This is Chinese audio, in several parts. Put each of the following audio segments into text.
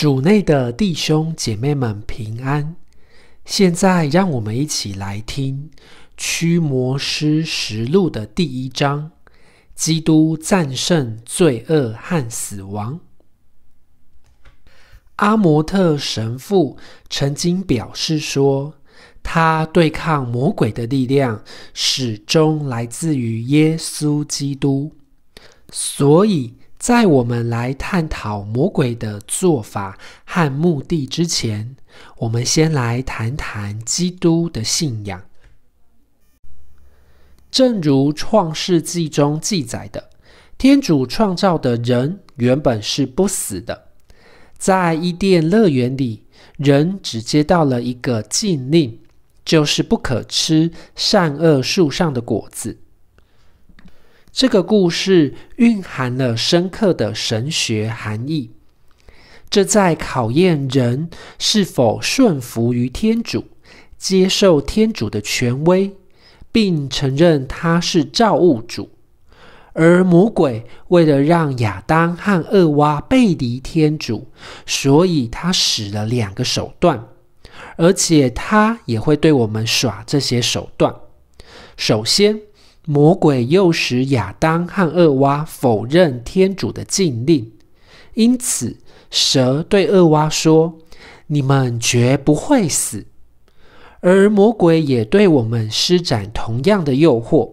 主内的弟兄姐妹们平安！现在让我们一起来听《驱魔师实录》的第一章：基督战胜罪恶和死亡。阿摩特神父曾经表示说，他对抗魔鬼的力量始终来自于耶稣基督，所以。在我们来探讨魔鬼的做法和目的之前，我们先来谈谈基督的信仰。正如创世纪中记载的，天主创造的人原本是不死的，在伊甸乐园里，人只接到了一个禁令，就是不可吃善恶树上的果子。这个故事蕴含了深刻的神学含义，这在考验人是否顺服于天主，接受天主的权威，并承认他是造物主。而魔鬼为了让亚当和厄娃背离天主，所以他使了两个手段，而且他也会对我们耍这些手段。首先，魔鬼诱使亚当和厄娃否认天主的禁令，因此蛇对厄娃说：“你们绝不会死。”而魔鬼也对我们施展同样的诱惑，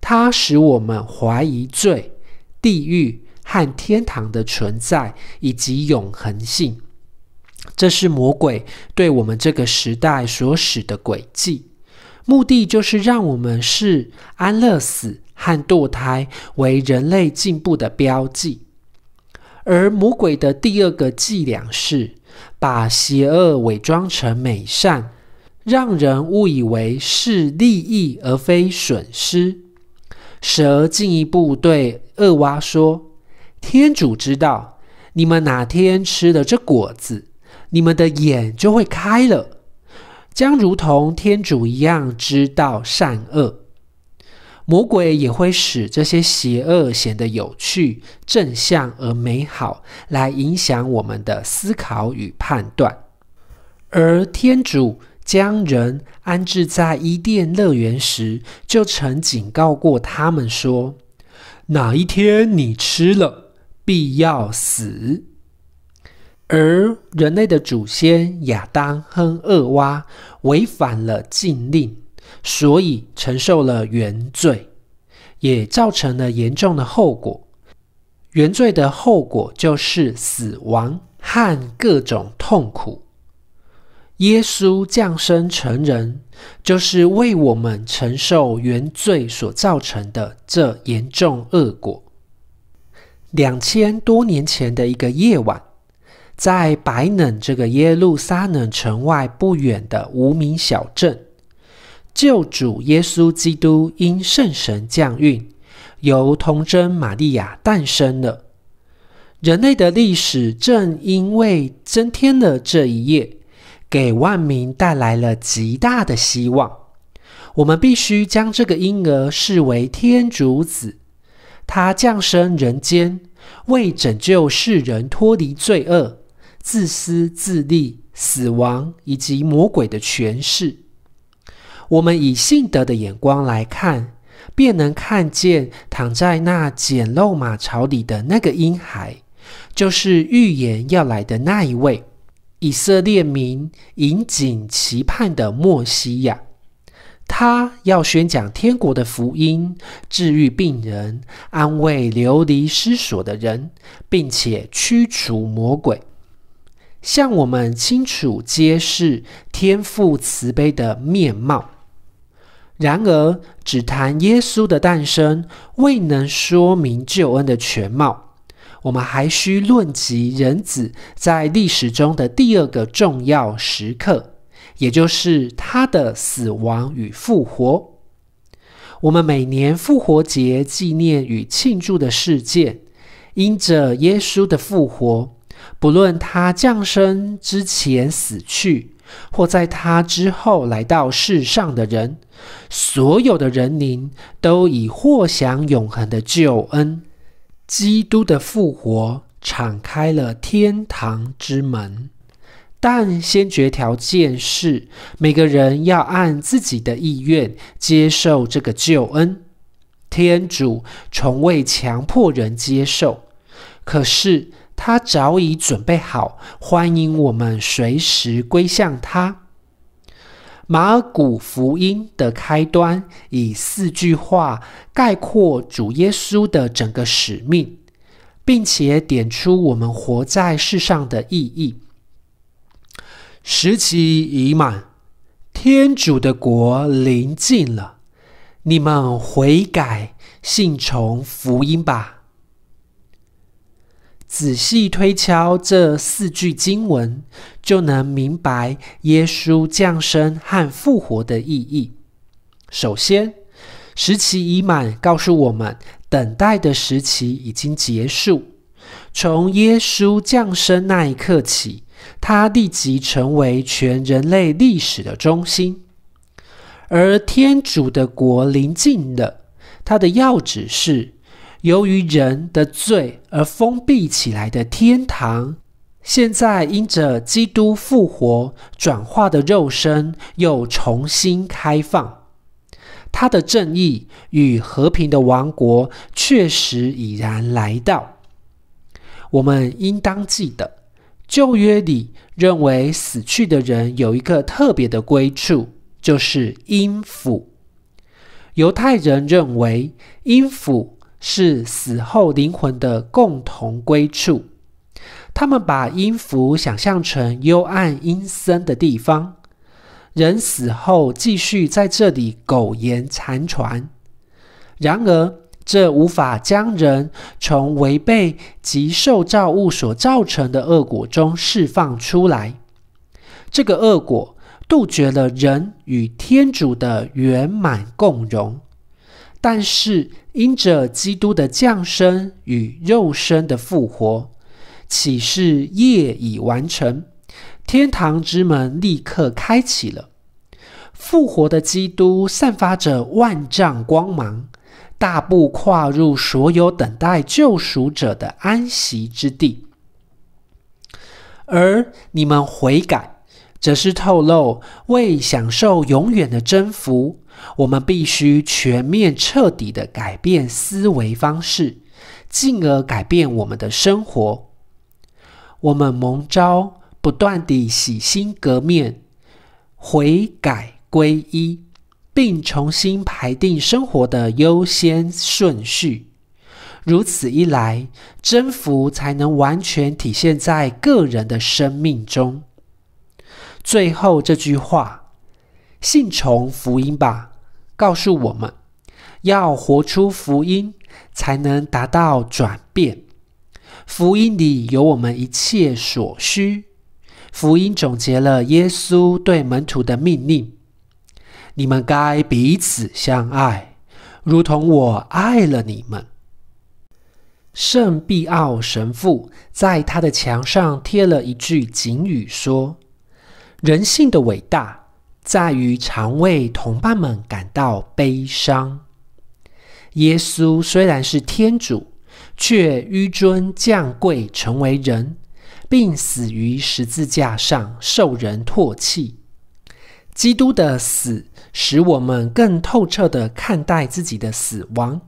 它使我们怀疑罪、地狱和天堂的存在以及永恒性。这是魔鬼对我们这个时代所使的诡计。目的就是让我们视安乐死和堕胎为人类进步的标记，而魔鬼的第二个伎俩是把邪恶伪装成美善，让人误以为是利益而非损失。蛇进一步对恶蛙说：“天主知道，你们哪天吃了这果子，你们的眼就会开了。”将如同天主一样知道善恶，魔鬼也会使这些邪恶显得有趣、正向而美好，来影响我们的思考与判断。而天主将人安置在伊甸乐园时，就曾警告过他们说：“哪一天你吃了，必要死。”而人类的祖先亚当和厄娃违反了禁令，所以承受了原罪，也造成了严重的后果。原罪的后果就是死亡和各种痛苦。耶稣降生成人，就是为我们承受原罪所造成的这严重恶果。两千多年前的一个夜晚。在白冷这个耶路撒冷城外不远的无名小镇，救主耶稣基督因圣神降孕，由童贞玛利亚诞生了。人类的历史正因为增添了这一页，给万民带来了极大的希望。我们必须将这个婴儿视为天主子，他降生人间，为拯救世人脱离罪恶。自私自利、死亡以及魔鬼的权势，我们以信德的眼光来看，便能看见躺在那简陋马槽里的那个婴孩，就是预言要来的那一位以色列民引颈期盼的莫西亚。他要宣讲天国的福音，治愈病人，安慰流离失所的人，并且驱除魔鬼。向我们清楚揭示天父慈悲的面貌。然而，只谈耶稣的诞生，未能说明救恩的全貌。我们还需论及人子在历史中的第二个重要时刻，也就是他的死亡与复活。我们每年复活节纪念与庆祝的事件，因着耶稣的复活。不论他降生之前死去，或在他之后来到世上的人，所有的人民都已获享永恒的救恩。基督的复活敞开了天堂之门，但先决条件是每个人要按自己的意愿接受这个救恩。天主从未强迫人接受，可是。他早已准备好，欢迎我们随时归向他。马尔谷福音的开端以四句话概括主耶稣的整个使命，并且点出我们活在世上的意义。时期已满，天主的国临近了，你们悔改，信从福音吧。仔细推敲这四句经文，就能明白耶稣降生和复活的意义。首先，时期已满，告诉我们等待的时期已经结束。从耶稣降生那一刻起，他立即成为全人类历史的中心。而天主的国临近了，他的要旨是。由于人的罪而封闭起来的天堂，现在因着基督复活转化的肉身又重新开放。他的正义与和平的王国确实已然来到。我们应当记得，旧约里认为死去的人有一个特别的归处，就是阴府。犹太人认为阴府。是死后灵魂的共同归处。他们把音符想象成幽暗阴森的地方，人死后继续在这里苟延残喘。然而，这无法将人从违背及受造物所造成的恶果中释放出来。这个恶果杜绝了人与天主的圆满共荣。但是，因着基督的降生与肉身的复活，启示业已完成，天堂之门立刻开启了。复活的基督散发着万丈光芒，大步跨入所有等待救赎者的安息之地。而你们悔改，则是透露为享受永远的征服。我们必须全面彻底的改变思维方式，进而改变我们的生活。我们蒙召，不断地洗心革面、悔改归一，并重新排定生活的优先顺序。如此一来，征服才能完全体现在个人的生命中。最后这句话。信从福音吧，告诉我们，要活出福音，才能达到转变。福音里有我们一切所需。福音总结了耶稣对门徒的命令：你们该彼此相爱，如同我爱了你们。圣庇奥神父在他的墙上贴了一句警语，说：“人性的伟大。”在于常为同伴们感到悲伤。耶稣虽然是天主，却纡尊降贵成为人，并死于十字架上，受人唾弃。基督的死使我们更透彻的看待自己的死亡。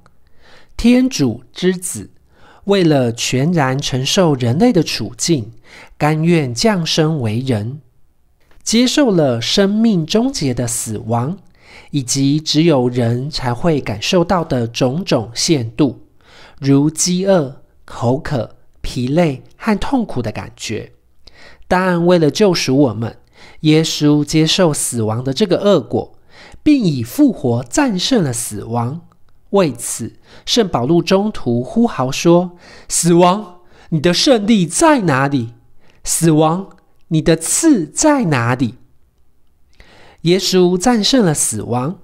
天主之子为了全然承受人类的处境，甘愿降生为人。接受了生命终结的死亡，以及只有人才会感受到的种种限度，如饥饿、口渴、疲累和痛苦的感觉。但为了救赎我们，耶稣接受死亡的这个恶果，并以复活战胜了死亡。为此，圣保禄中途呼号说：“死亡，你的胜利在哪里？死亡！”你的刺在哪里？耶稣战胜了死亡，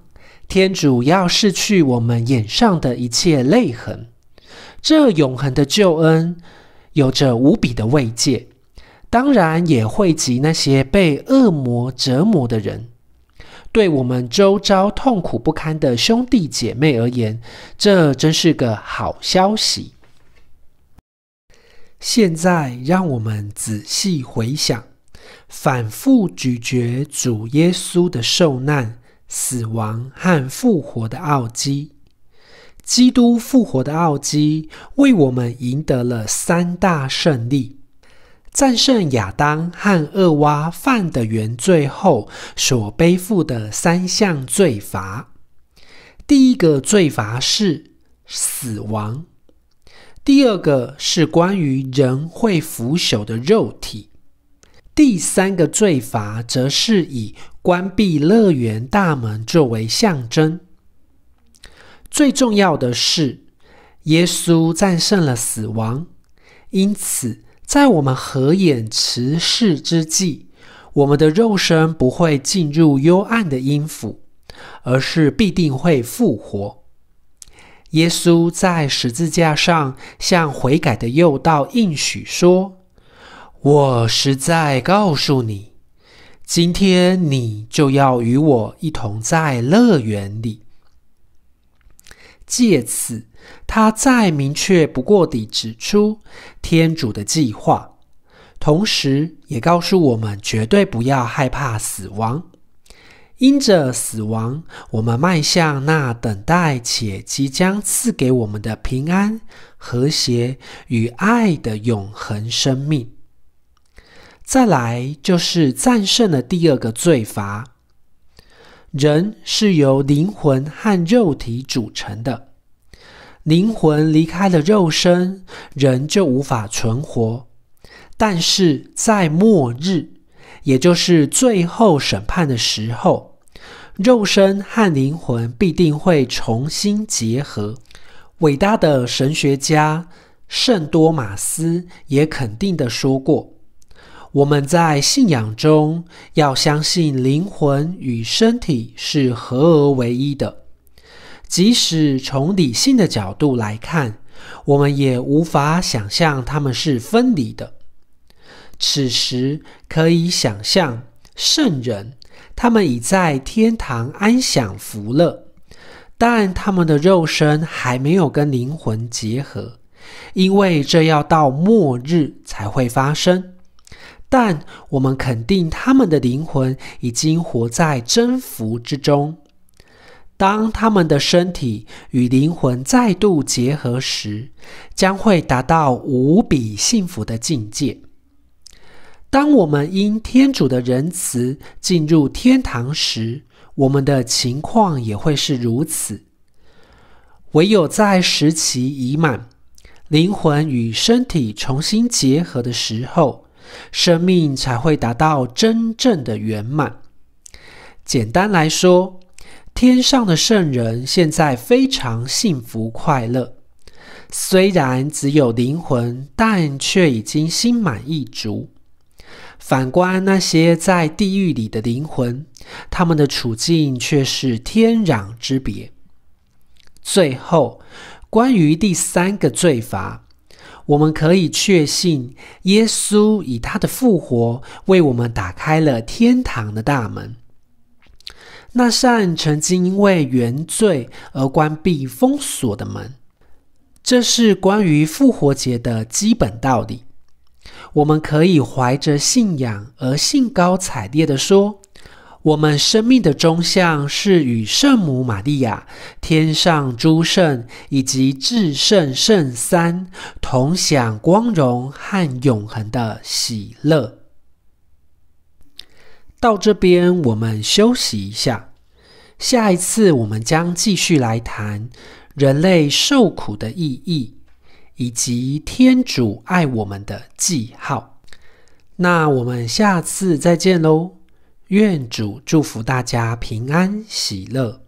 天主要拭去我们眼上的一切泪痕。这永恒的救恩有着无比的慰藉，当然也惠及那些被恶魔折磨的人。对我们周遭痛苦不堪的兄弟姐妹而言，这真是个好消息。现在，让我们仔细回想。反复咀嚼主耶稣的受难、死亡和复活的奥迹，基督复活的奥迹为我们赢得了三大胜利：战胜亚当和厄娃犯的原罪后所背负的三项罪罚。第一个罪罚是死亡；第二个是关于人会腐朽的肉体。第三个罪罚，则是以关闭乐园大门作为象征。最重要的是，耶稣战胜了死亡，因此在我们合眼辞世之际，我们的肉身不会进入幽暗的阴府，而是必定会复活。耶稣在十字架上向悔改的右道应许说。我实在告诉你，今天你就要与我一同在乐园里。借此，他再明确不过地指出天主的计划，同时也告诉我们绝对不要害怕死亡，因着死亡，我们迈向那等待且即将赐给我们的平安、和谐与爱的永恒生命。再来就是战胜的第二个罪罚。人是由灵魂和肉体组成的，灵魂离开了肉身，人就无法存活。但是在末日，也就是最后审判的时候，肉身和灵魂必定会重新结合。伟大的神学家圣多马斯也肯定的说过。我们在信仰中要相信灵魂与身体是合而为一的，即使从理性的角度来看，我们也无法想象他们是分离的。此时可以想象圣人，他们已在天堂安享福乐，但他们的肉身还没有跟灵魂结合，因为这要到末日才会发生。但我们肯定，他们的灵魂已经活在征服之中。当他们的身体与灵魂再度结合时，将会达到无比幸福的境界。当我们因天主的仁慈进入天堂时，我们的情况也会是如此。唯有在时期已满，灵魂与身体重新结合的时候。生命才会达到真正的圆满。简单来说，天上的圣人现在非常幸福快乐，虽然只有灵魂，但却已经心满意足。反观那些在地狱里的灵魂，他们的处境却是天壤之别。最后，关于第三个罪罚。我们可以确信，耶稣以他的复活为我们打开了天堂的大门，那扇曾经因为原罪而关闭、封锁的门。这是关于复活节的基本道理。我们可以怀着信仰而兴高采烈地说。我们生命的中向是与圣母玛利亚、天上诸圣以及至圣圣三同享光荣和永恒的喜乐。到这边我们休息一下，下一次我们将继续来谈人类受苦的意义，以及天主爱我们的记号。那我们下次再见喽。愿主祝福大家平安喜乐。